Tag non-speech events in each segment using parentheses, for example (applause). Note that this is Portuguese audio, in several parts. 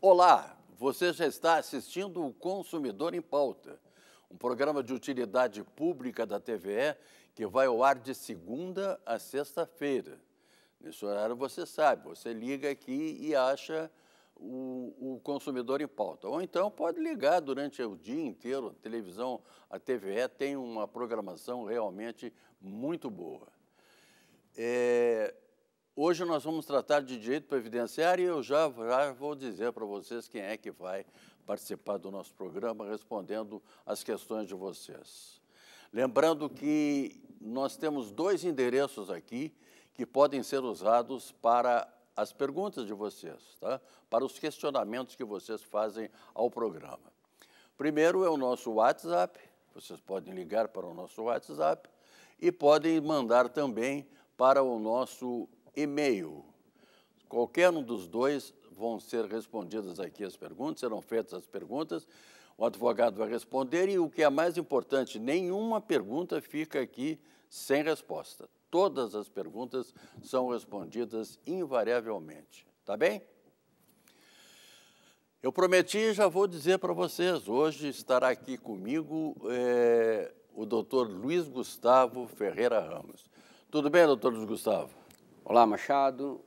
Olá, você já está assistindo o Consumidor em Pauta, um programa de utilidade pública da TVE que vai ao ar de segunda a sexta-feira. Nesse horário, você sabe, você liga aqui e acha o, o, consumidor em pauta. Ou então pode ligar durante o dia inteiro a televisão, a TVE tem uma programação realmente muito boa. É, hoje nós vamos tratar de direito previdenciário e eu já, já vou dizer para vocês quem é que vai participar do nosso programa respondendo as questões de vocês. Lembrando que nós temos dois endereços aqui que podem ser usados para as perguntas de vocês, tá? para os questionamentos que vocês fazem ao programa. Primeiro é o nosso WhatsApp, vocês podem ligar para o nosso WhatsApp e podem mandar também para o nosso e-mail. Qualquer um dos dois vão ser respondidas aqui as perguntas, serão feitas as perguntas, o advogado vai responder e o que é mais importante, nenhuma pergunta fica aqui sem resposta todas as perguntas são respondidas invariavelmente. Tá bem? Eu prometi e já vou dizer para vocês, hoje estará aqui comigo é, o doutor Luiz Gustavo Ferreira Ramos. Tudo bem, doutor Luiz Gustavo? Olá, Machado.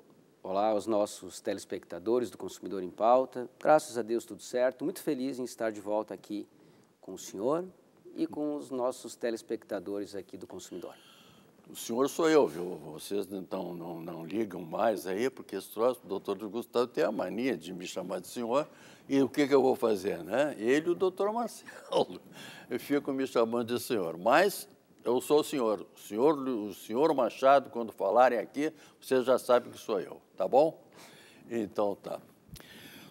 Olá aos nossos telespectadores do Consumidor em Pauta. Graças a Deus, tudo certo. Muito feliz em estar de volta aqui com o senhor e com os nossos telespectadores aqui do Consumidor o senhor sou eu, viu? Vocês então não, não ligam mais aí, porque esse troço, o doutor Gustavo tem a mania de me chamar de senhor, e o que, que eu vou fazer, né? Ele e o doutor Marcelo (laughs) eu fico me chamando de senhor. Mas eu sou o senhor. O senhor, o senhor Machado, quando falarem aqui, vocês já sabem que sou eu, tá bom? Então tá.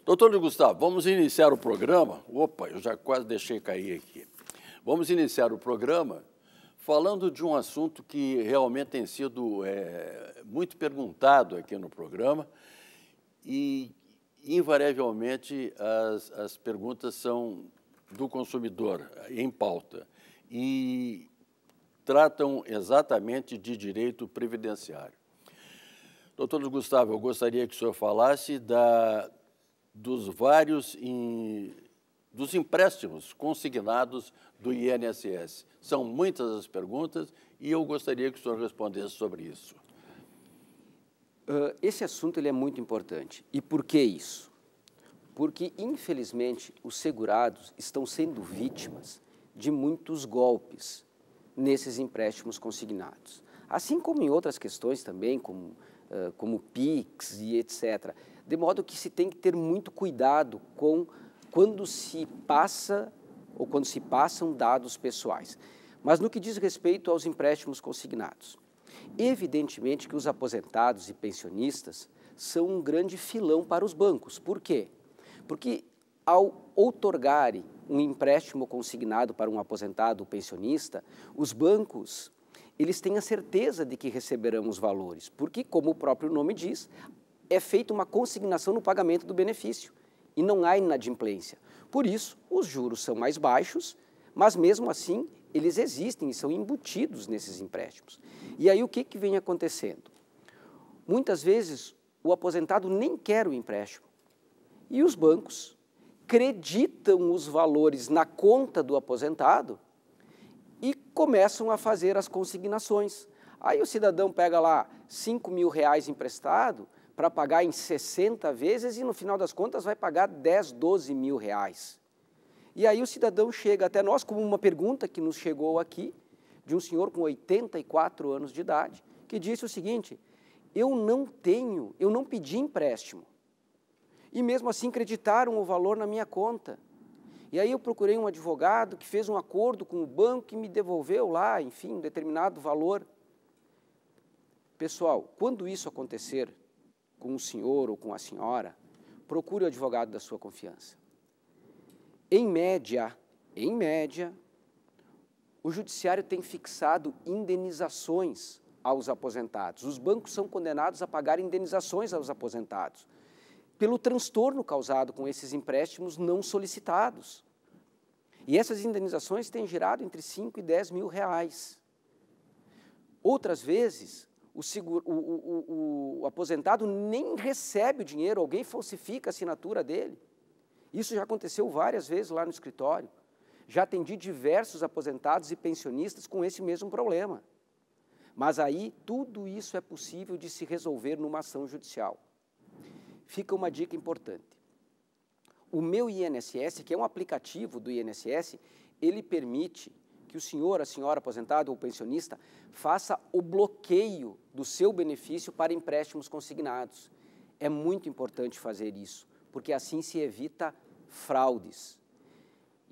Doutor Gustavo, vamos iniciar o programa. Opa, eu já quase deixei cair aqui. Vamos iniciar o programa Falando de um assunto que realmente tem sido é, muito perguntado aqui no programa e, invariavelmente, as, as perguntas são do consumidor em pauta e tratam exatamente de direito previdenciário. Doutor Gustavo, eu gostaria que o senhor falasse da, dos vários in, dos empréstimos consignados do INSS? São muitas as perguntas e eu gostaria que o senhor respondesse sobre isso. Uh, esse assunto ele é muito importante. E por que isso? Porque, infelizmente, os segurados estão sendo vítimas de muitos golpes nesses empréstimos consignados. Assim como em outras questões também, como, uh, como PIX e etc. De modo que se tem que ter muito cuidado com quando se passa ou quando se passam dados pessoais. Mas no que diz respeito aos empréstimos consignados, evidentemente que os aposentados e pensionistas são um grande filão para os bancos. Por quê? Porque ao outorgarem um empréstimo consignado para um aposentado ou pensionista, os bancos eles têm a certeza de que receberão os valores, porque, como o próprio nome diz, é feita uma consignação no pagamento do benefício e não há inadimplência. Por isso, os juros são mais baixos, mas mesmo assim eles existem e são embutidos nesses empréstimos. E aí o que, que vem acontecendo? Muitas vezes o aposentado nem quer o empréstimo e os bancos creditam os valores na conta do aposentado e começam a fazer as consignações. Aí o cidadão pega lá 5 mil reais emprestado, para pagar em 60 vezes e no final das contas vai pagar 10, 12 mil reais. E aí o cidadão chega até nós com uma pergunta que nos chegou aqui, de um senhor com 84 anos de idade, que disse o seguinte: Eu não tenho, eu não pedi empréstimo. E mesmo assim creditaram o valor na minha conta. E aí eu procurei um advogado que fez um acordo com o banco e me devolveu lá, enfim, um determinado valor. Pessoal, quando isso acontecer, com o senhor ou com a senhora, procure o advogado da sua confiança. Em média, em média, o judiciário tem fixado indenizações aos aposentados. Os bancos são condenados a pagar indenizações aos aposentados pelo transtorno causado com esses empréstimos não solicitados. E essas indenizações têm girado entre 5 e 10 mil reais. Outras vezes, o, seguro, o, o aposentado nem recebe o dinheiro, alguém falsifica a assinatura dele. Isso já aconteceu várias vezes lá no escritório. Já atendi diversos aposentados e pensionistas com esse mesmo problema. Mas aí tudo isso é possível de se resolver numa ação judicial. Fica uma dica importante. O meu INSS, que é um aplicativo do INSS, ele permite que o senhor, a senhora aposentado ou pensionista, faça o bloqueio do seu benefício para empréstimos consignados. É muito importante fazer isso, porque assim se evita fraudes.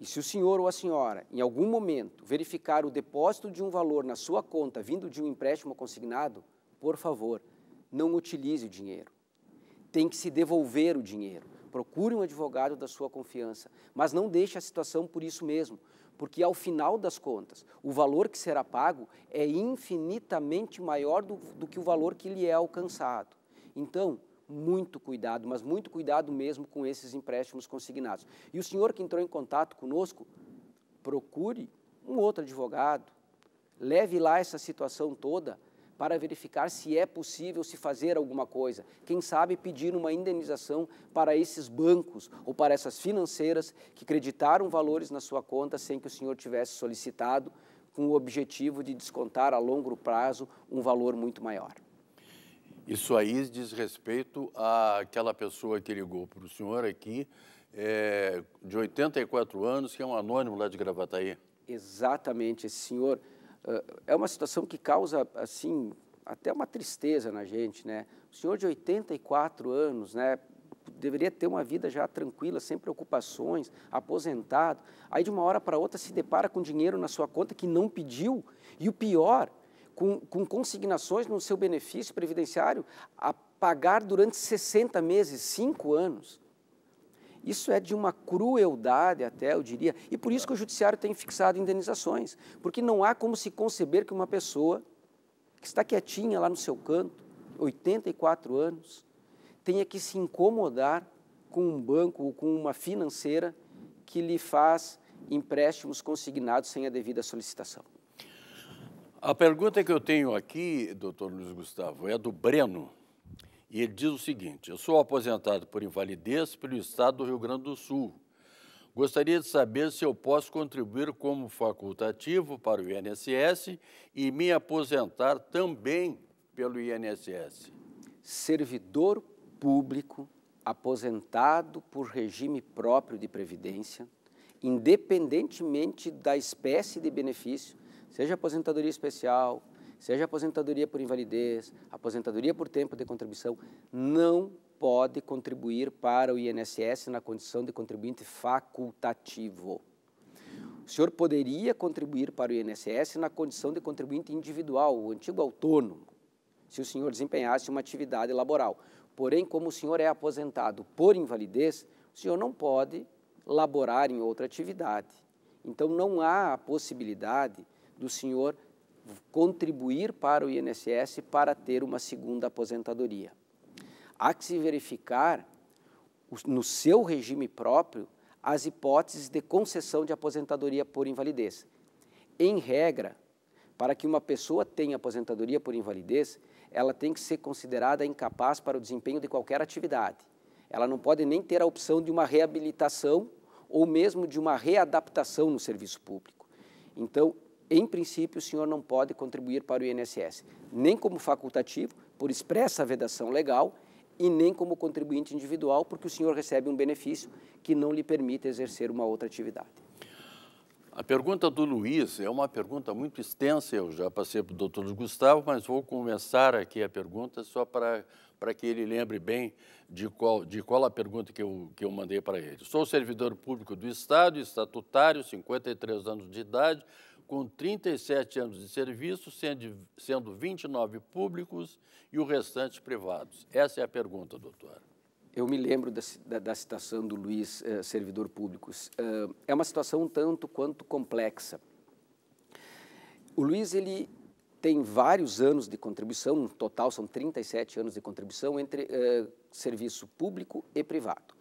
E se o senhor ou a senhora, em algum momento, verificar o depósito de um valor na sua conta vindo de um empréstimo consignado, por favor, não utilize o dinheiro. Tem que se devolver o dinheiro. Procure um advogado da sua confiança, mas não deixe a situação por isso mesmo, porque ao final das contas, o valor que será pago é infinitamente maior do, do que o valor que lhe é alcançado. Então, muito cuidado, mas muito cuidado mesmo com esses empréstimos consignados. E o senhor que entrou em contato conosco, procure um outro advogado, leve lá essa situação toda para verificar se é possível se fazer alguma coisa. Quem sabe pedir uma indenização para esses bancos ou para essas financeiras que creditaram valores na sua conta sem que o senhor tivesse solicitado, com o objetivo de descontar a longo prazo um valor muito maior. Isso aí diz respeito àquela pessoa que ligou para o senhor aqui, é, de 84 anos, que é um anônimo lá de Gravataí. Exatamente, esse senhor ah, é uma situação que causa, assim, até uma tristeza na gente, né? O senhor de 84 anos, né? Deveria ter uma vida já tranquila, sem preocupações, aposentado. Aí, de uma hora para outra, se depara com dinheiro na sua conta que não pediu. E o pior, com, com consignações no seu benefício previdenciário a pagar durante 60 meses, 5 anos. Isso é de uma crueldade até, eu diria, e por isso que o judiciário tem fixado indenizações, porque não há como se conceber que uma pessoa que está quietinha lá no seu canto, 84 anos, tenha que se incomodar com um banco ou com uma financeira que lhe faz empréstimos consignados sem a devida solicitação. A pergunta que eu tenho aqui, doutor Luiz Gustavo, é do Breno. E ele diz o seguinte: Eu sou aposentado por invalidez pelo Estado do Rio Grande do Sul. Gostaria de saber se eu posso contribuir como facultativo para o INSS e me aposentar também pelo INSS. Servidor público aposentado por regime próprio de previdência, independentemente da espécie de benefício, seja aposentadoria especial, seja aposentadoria por invalidez, aposentadoria por tempo de contribuição, não pode contribuir para o INSS na condição de contribuinte facultativo. O senhor poderia contribuir para o INSS na condição de contribuinte individual, o antigo autônomo, se o senhor desempenhasse uma atividade laboral. Porém, como o senhor é aposentado por invalidez, o senhor não pode laborar em outra atividade. Então, não há a possibilidade do senhor contribuir para o INSS para ter uma segunda aposentadoria. Há que se verificar no seu regime próprio as hipóteses de concessão de aposentadoria por invalidez. Em regra, para que uma pessoa tenha aposentadoria por invalidez, ela tem que ser considerada incapaz para o desempenho de qualquer atividade. Ela não pode nem ter a opção de uma reabilitação ou mesmo de uma readaptação no serviço público. Então, em princípio, o senhor não pode contribuir para o INSS, nem como facultativo, por expressa vedação legal, e nem como contribuinte individual, porque o senhor recebe um benefício que não lhe permite exercer uma outra atividade. A pergunta do Luiz é uma pergunta muito extensa, eu já passei para o doutor Gustavo, mas vou começar aqui a pergunta só para, para que ele lembre bem de qual, de qual a pergunta que eu, que eu mandei para ele. Sou servidor público do Estado, estatutário, 53 anos de idade, com 37 anos de serviço, sendo, 29 públicos e o restante privados? Essa é a pergunta, doutora. Eu me lembro da, da, da citação do Luiz, eh, servidor públicos. Uh, é uma situação tanto quanto complexa. O Luiz, ele tem vários anos de contribuição, no total são 37 anos de contribuição entre eh, serviço público e privado.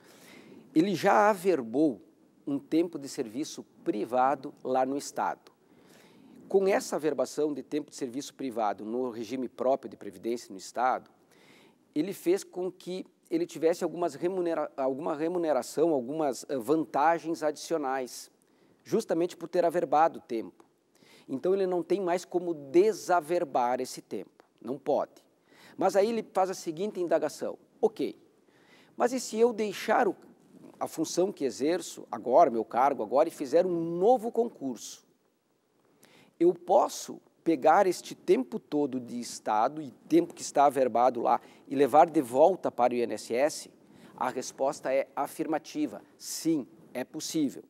Ele já averbou um tempo de serviço privado lá no Estado com essa averbação de tempo de serviço privado no regime próprio de previdência no Estado, ele fez com que ele tivesse algumas remunera alguma remuneração, algumas eh, vantagens adicionais, justamente por ter averbado o tempo. Então ele não tem mais como desaverbar esse tempo, não pode. Mas aí ele faz a seguinte indagação: ok, mas e se eu deixar o, a função que exerço agora, meu cargo agora, e fizer um novo concurso? eu posso pegar este tempo todo de Estado e tempo que está averbado lá e levar de volta para o INSS? A resposta é afirmativa. Sim, é possível.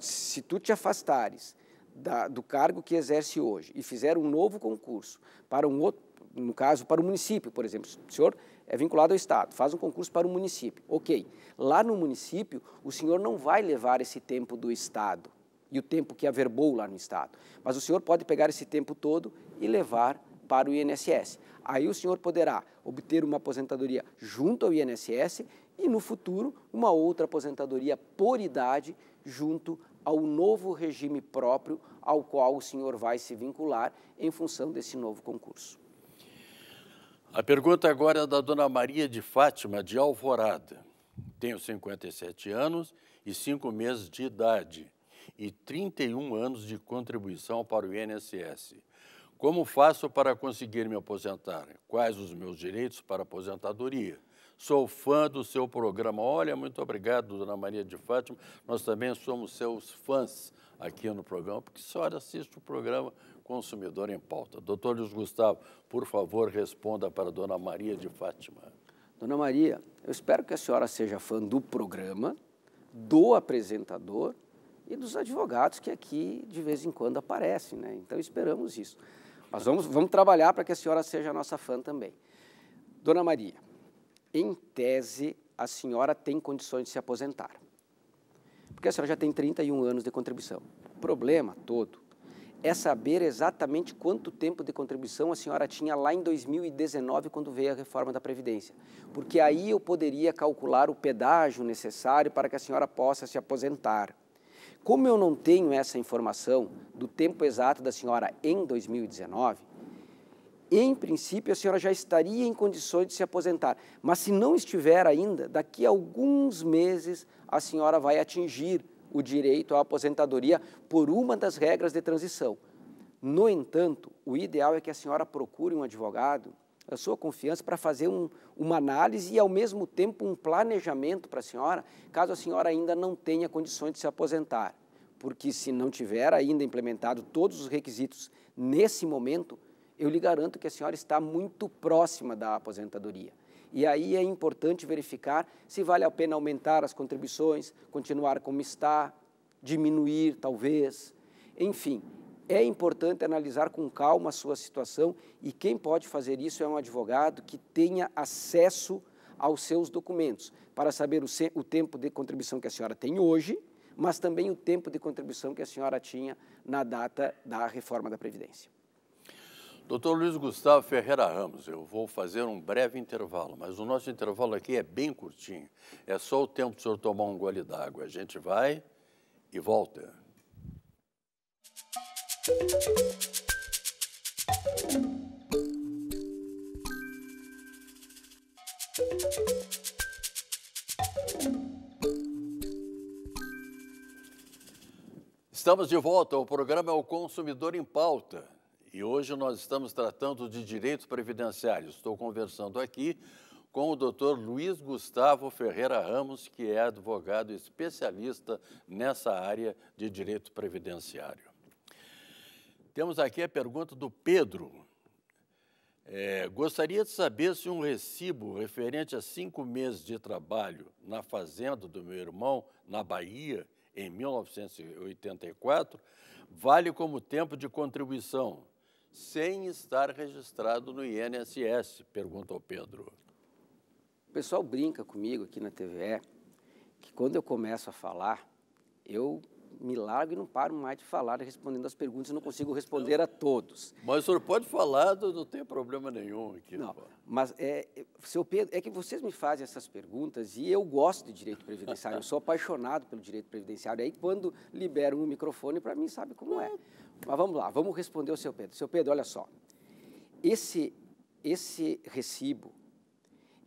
Se tu te afastares da, do cargo que exerce hoje e fizer um novo concurso para um outro, no caso, para o município, por exemplo, o senhor é vinculado ao Estado, faz um concurso para o município. Ok, lá no município, o senhor não vai levar esse tempo do Estado e o tempo que averbou lá no Estado. Mas o senhor pode pegar esse tempo todo e levar para o INSS. Aí o senhor poderá obter uma aposentadoria junto ao INSS e, no futuro, uma outra aposentadoria por idade junto ao novo regime próprio ao qual o senhor vai se vincular em função desse novo concurso. A pergunta agora é da dona Maria de Fátima de Alvorada. Tenho 57 anos e 5 meses de idade e 31 anos de contribuição para o INSS. Como faço para conseguir me aposentar? Quais os meus direitos para aposentadoria? Sou fã do seu programa. Olha, muito obrigado, dona Maria de Fátima. Nós também somos seus fãs aqui no programa, porque a senhora assiste o programa Consumidor em Pauta. Doutor Luiz Gustavo, por favor, responda para a dona Maria de Fátima. Dona Maria, eu espero que a senhora seja fã do programa, do apresentador e dos advogados que aqui de vez em quando aparecem, né? Então esperamos isso. Mas vamos, vamos trabalhar para que a senhora seja a nossa fã também. Dona Maria, em tese, a senhora tem condições de se aposentar. Porque a senhora já tem 31 anos de contribuição. O problema todo é saber exatamente quanto tempo de contribuição a senhora tinha lá em 2019, quando veio a reforma da Previdência. Porque aí eu poderia calcular o pedágio necessário para que a senhora possa se aposentar. Como eu não tenho essa informação do tempo exato da senhora em 2019, em princípio a senhora já estaria em condições de se aposentar. Mas se não estiver ainda, daqui a alguns meses a senhora vai atingir o direito à aposentadoria por uma das regras de transição. No entanto, o ideal é que a senhora procure um advogado a sua confiança para fazer um, uma análise e, ao mesmo tempo, um planejamento para a senhora, caso a senhora ainda não tenha condições de se aposentar. Porque, se não tiver ainda implementado todos os requisitos nesse momento, eu lhe garanto que a senhora está muito próxima da aposentadoria. E aí é importante verificar se vale a pena aumentar as contribuições, continuar como está, diminuir, talvez. Enfim, é importante analisar com calma a sua situação e quem pode fazer isso é um advogado que tenha acesso aos seus documentos, para saber o, o tempo de contribuição que a senhora tem hoje, mas também o tempo de contribuição que a senhora tinha na data da reforma da Previdência. Doutor Luiz Gustavo Ferreira Ramos, eu vou fazer um breve intervalo, mas o nosso intervalo aqui é bem curtinho. É só o tempo do senhor tomar um gole d'água. A gente vai e volta. Estamos de volta ao programa é O Consumidor em Pauta. E hoje nós estamos tratando de direitos previdenciários. Estou conversando aqui com o doutor Luiz Gustavo Ferreira Ramos, que é advogado especialista nessa área de direito previdenciário. Temos aqui a pergunta do Pedro. É, gostaria de saber se um recibo referente a cinco meses de trabalho na fazenda do meu irmão, na Bahia, em 1984, vale como tempo de contribuição, sem estar registrado no INSS? Perguntou Pedro. O pessoal brinca comigo aqui na TVE que quando eu começo a falar, eu me largo e não paro mais de falar respondendo as perguntas, não consigo responder a todos. Mas o senhor pode falar, não tem problema nenhum aqui. Não, mas é, seu Pedro, é que vocês me fazem essas perguntas e eu gosto de direito previdenciário, eu sou apaixonado pelo direito previdenciário. Aí quando liberam o microfone, para mim sabe como é. Mas vamos lá, vamos responder o seu Pedro. Seu Pedro, olha só, esse, esse recibo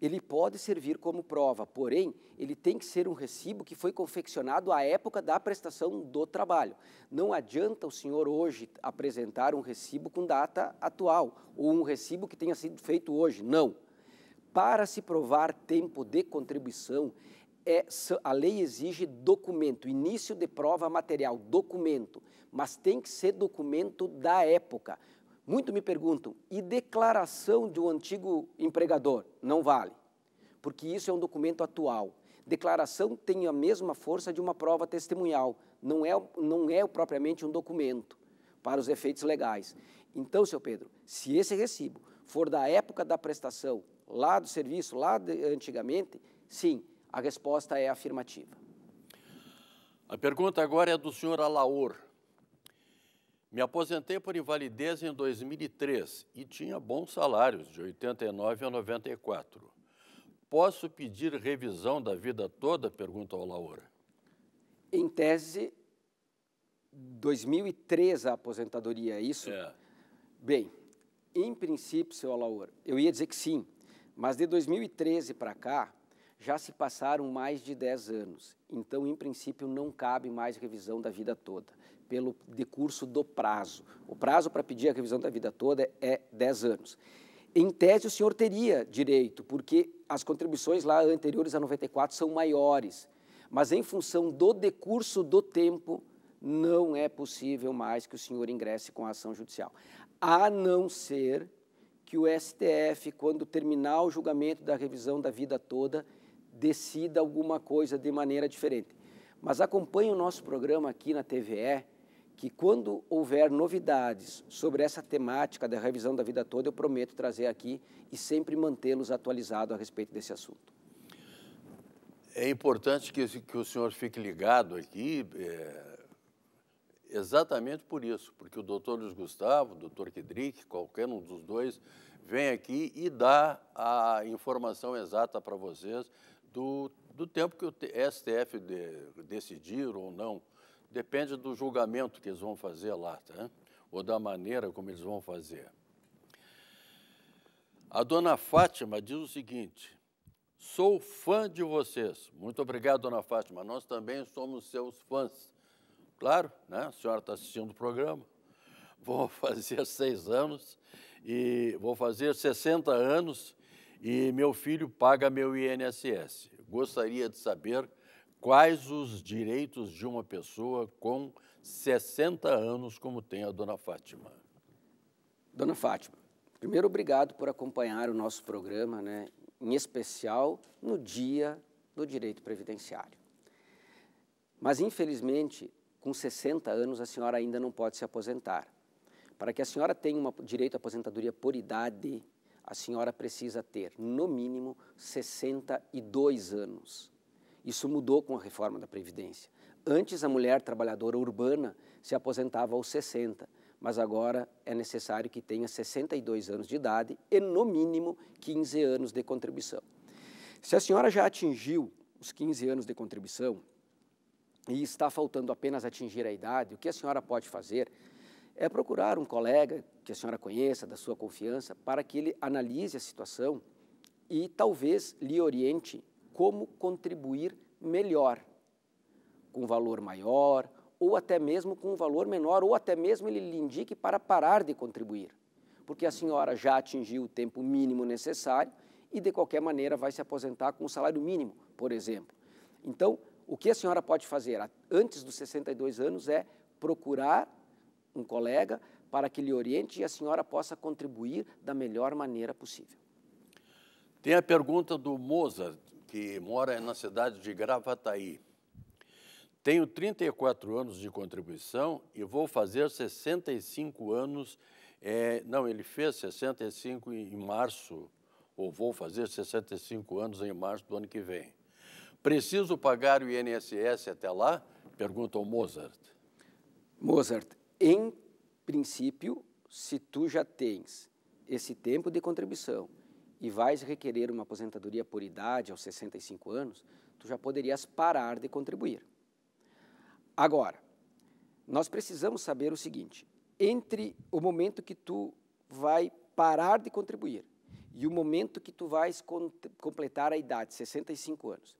ele pode servir como prova, porém, ele tem que ser um recibo que foi confeccionado à época da prestação do trabalho. Não adianta o senhor hoje apresentar um recibo com data atual ou um recibo que tenha sido feito hoje. Não. Para se provar tempo de contribuição, é, a lei exige documento, início de prova material, documento, mas tem que ser documento da época muito me perguntam, e declaração de um antigo empregador? Não vale, porque isso é um documento atual. Declaração tem a mesma força de uma prova testemunhal, não é, não é propriamente um documento para os efeitos legais. Então, seu Pedro, se esse recibo for da época da prestação, lá do serviço, lá de, antigamente, sim, a resposta é afirmativa. A pergunta agora é do senhor Alaor. Me aposentei por invalidez em 2003 e tinha bons salários, de 89 a 94. Posso pedir revisão da vida toda? Pergunta ao Laura. Em tese, 2003 a aposentadoria, é isso? É. Bem, em princípio, seu Laura, eu ia dizer que sim, mas de 2013 para cá já se passaram mais de 10 anos. Então, em princípio, não cabe mais revisão da vida toda pelo decurso do prazo. O prazo para pedir a revisão da vida toda é 10 anos. Em tese, o senhor teria direito, porque as contribuições lá anteriores a 94 são maiores, mas em função do decurso do tempo, não é possível mais que o senhor ingresse com a ação judicial. A não ser que o STF, quando terminar o julgamento da revisão da vida toda, decida alguma coisa de maneira diferente. Mas acompanhe o nosso programa aqui na TVE, que quando houver novidades sobre essa temática da revisão da vida toda, eu prometo trazer aqui e sempre mantê-los atualizados a respeito desse assunto. É importante que, que o senhor fique ligado aqui, é, exatamente por isso, porque o doutor Luiz Gustavo, o doutor Kedrick, qualquer um dos dois, vem aqui e dá a informação exata para vocês do, do tempo que o STF de, decidir ou não Depende do julgamento que eles vão fazer lá, tá? ou da maneira como eles vão fazer. A dona Fátima diz o seguinte: sou fã de vocês. Muito obrigado, dona Fátima. Nós também somos seus fãs. Claro, né? a senhora está assistindo o programa. (laughs) Vou fazer seis anos e vou fazer 60 anos e meu filho paga meu INSS. Gostaria de saber quais os direitos de uma pessoa com 60 anos, como tem a dona Fátima. Dona Fátima, primeiro, obrigado por acompanhar o nosso programa, né, em especial no Dia do Direito Previdenciário. Mas, infelizmente, com 60 anos, a senhora ainda não pode se aposentar. Para que a senhora tenha um direito à aposentadoria por idade, a senhora precisa ter, no mínimo, 62 anos. Isso mudou com a reforma da Previdência. Antes, a mulher trabalhadora urbana se aposentava aos 60, mas agora é necessário que tenha 62 anos de idade e, no mínimo, 15 anos de contribuição. Se a senhora já atingiu os 15 anos de contribuição e está faltando apenas atingir a idade, o que a senhora pode fazer é procurar um colega que a senhora conheça, da sua confiança, para que ele analise a situação e talvez lhe oriente como contribuir melhor, com valor maior, ou até mesmo com um valor menor, ou até mesmo ele lhe indique para parar de contribuir, porque a senhora já atingiu o tempo mínimo necessário e, de qualquer maneira, vai se aposentar com o salário mínimo, por exemplo. Então, o que a senhora pode fazer antes dos 62 anos é procurar um colega para que lhe oriente e a senhora possa contribuir da melhor maneira possível. Tem a pergunta do Mozart que mora na cidade de Gravataí. Tenho 34 anos de contribuição e vou fazer 65 anos. É, não, ele fez 65 em março, ou vou fazer 65 anos em março do ano que vem. Preciso pagar o INSS até lá? Pergunta o Mozart. Mozart, em princípio, se tu já tens esse tempo de contribuição e vais requerer uma aposentadoria por idade aos 65 anos, tu já poderias parar de contribuir. Agora, nós precisamos saber o seguinte: entre o momento que tu vai parar de contribuir e o momento que tu vais completar a idade, 65 anos,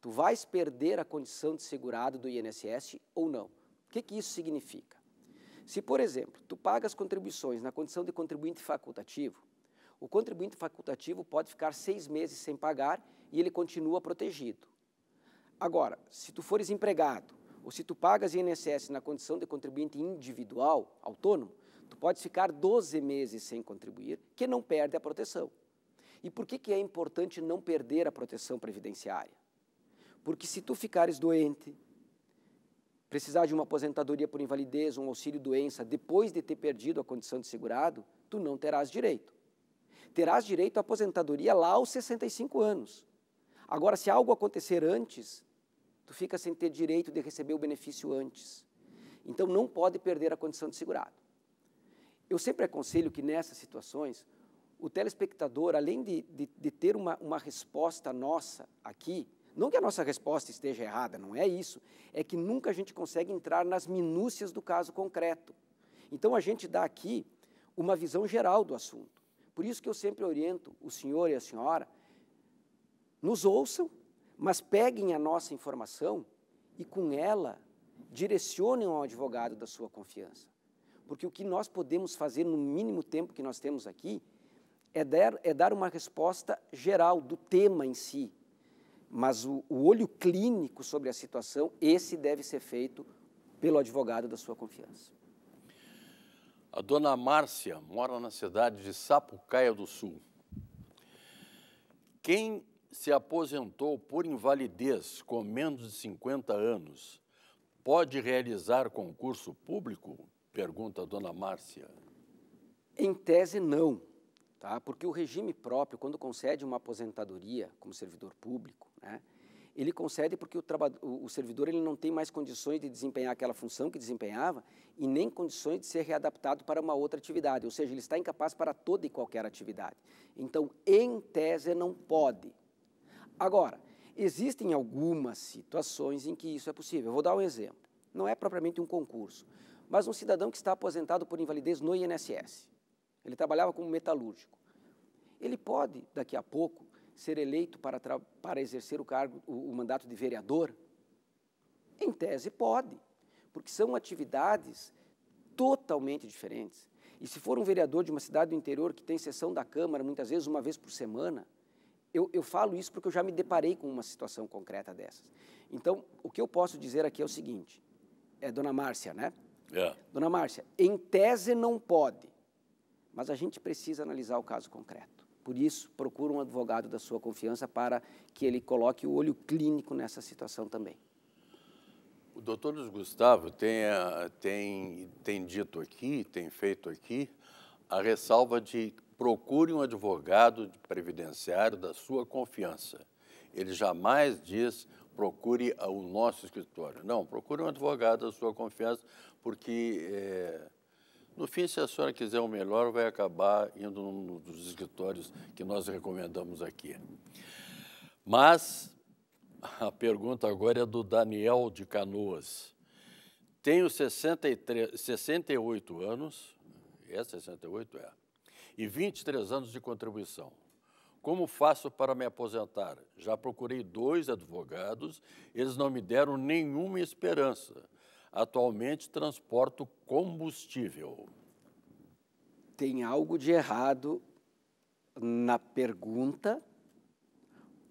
tu vais perder a condição de segurado do INSS ou não? O que, que isso significa? Se, por exemplo, tu pagas contribuições na condição de contribuinte facultativo, o contribuinte facultativo pode ficar seis meses sem pagar e ele continua protegido. Agora, se tu fores empregado ou se tu pagas INSS na condição de contribuinte individual, autônomo, tu pode ficar 12 meses sem contribuir, que não perde a proteção. E por que, que é importante não perder a proteção previdenciária? Porque se tu ficares doente, precisar de uma aposentadoria por invalidez, um auxílio doença, depois de ter perdido a condição de segurado, tu não terás direito terás direito à aposentadoria lá aos 65 anos. Agora, se algo acontecer antes, tu fica sem ter direito de receber o benefício antes. Então, não pode perder a condição de segurado. Eu sempre aconselho que nessas situações, o telespectador, além de, de, de ter uma, uma resposta nossa aqui, não que a nossa resposta esteja errada, não é isso. É que nunca a gente consegue entrar nas minúcias do caso concreto. Então a gente dá aqui uma visão geral do assunto. Por isso que eu sempre oriento o senhor e a senhora, nos ouçam, mas peguem a nossa informação e com ela direcionem ao advogado da sua confiança. Porque o que nós podemos fazer no mínimo tempo que nós temos aqui é dar, é dar uma resposta geral do tema em si. Mas o, o olho clínico sobre a situação, esse deve ser feito pelo advogado da sua confiança. A dona Márcia mora na cidade de Sapucaia do Sul. Quem se aposentou por invalidez com menos de 50 anos pode realizar concurso público? Pergunta a dona Márcia. Em tese, não. Tá? Porque o regime próprio, quando concede uma aposentadoria como servidor público, né, ele concede porque o, o, servidor ele não tem mais condições de desempenhar aquela função que desempenhava e nem condições de ser readaptado para uma outra atividade, ou seja, ele está incapaz para toda e qualquer atividade. Então, em tese, não pode. Agora, existem algumas situações em que isso é possível. Eu vou dar um exemplo. Não é propriamente um concurso, mas um cidadão que está aposentado por invalidez no INSS. Ele trabalhava como metalúrgico. Ele pode, daqui a pouco, ser eleito para, para exercer o cargo, o, o mandato de vereador? Em tese pode, porque são atividades totalmente diferentes. E se for um vereador de uma cidade do interior que tem sessão da Câmara, muitas vezes uma vez por semana, eu, eu, falo isso porque eu já me deparei com uma situação concreta dessas. Então, o que eu posso dizer aqui é o seguinte: é Dona Márcia, né? É. Dona Márcia, em tese não pode, mas a gente precisa analisar o caso concreto. Por isso, procure um advogado da sua confiança para que ele coloque o olho clínico nessa situação também. O doutor Luiz Gustavo tem, ah, tem, tem dito aqui, tem feito aqui, a ressalva de procure um advogado previdenciário da sua confiança. Ele jamais diz procure o nosso escritório. Não, procure um advogado da sua confiança, porque é, no fim, se a senhora quiser o melhor, vai acabar indo num dos escritórios que nós recomendamos aqui. Mas a pergunta agora é do Daniel de Canoas. Tenho 63, 68 anos, é 68? É. E 23 anos de contribuição. Como faço para me aposentar? Já procurei dois advogados, eles não me deram nenhuma esperança atualmente transportam combustível. Tem algo de errado na pergunta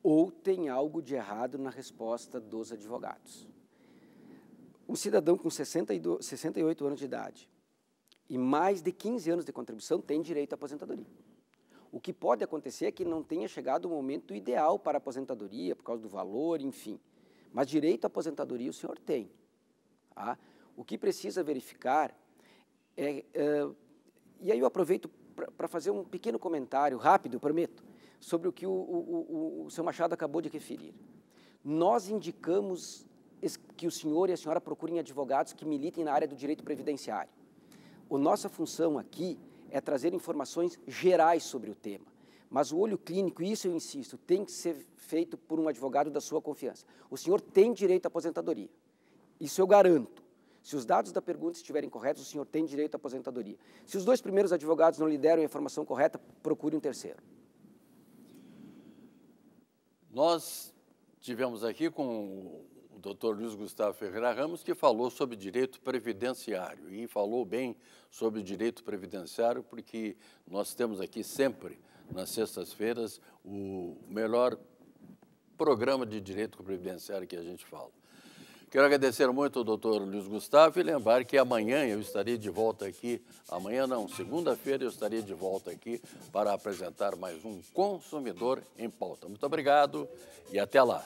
ou tem algo de errado na resposta dos advogados. Um cidadão com 62, 68 anos de idade e mais de 15 anos de contribuição tem direito à aposentadoria. O que pode acontecer é que não tenha chegado o momento ideal para a aposentadoria, por causa do valor, enfim. Mas direito à aposentadoria o senhor tem. Tá? O que precisa verificar é. Uh, e aí eu aproveito para fazer um pequeno comentário, rápido, prometo, sobre o que o, o, o, o seu Machado acabou de referir. Nós indicamos que o senhor e a senhora procurem advogados que militem na área do direito previdenciário. A nossa função aqui é trazer informações gerais sobre o tema. Mas o olho clínico, isso eu insisto, tem que ser feito por um advogado da sua confiança. O senhor tem direito à aposentadoria. Isso eu garanto. Se os dados da pergunta estiverem corretos, o senhor tem direito à aposentadoria. Se os dois primeiros advogados não lhe deram a informação correta, procure um terceiro. Nós tivemos aqui com o doutor Luiz Gustavo Ferreira Ramos, que falou sobre direito previdenciário e falou bem sobre direito previdenciário, porque nós temos aqui sempre, nas sextas-feiras, o melhor programa de direito previdenciário que a gente fala. Quero agradecer muito ao doutor Luiz Gustavo e lembrar que amanhã eu estarei de volta aqui, amanhã não, segunda-feira eu estarei de volta aqui para apresentar mais um Consumidor em Pauta. Muito obrigado e até lá.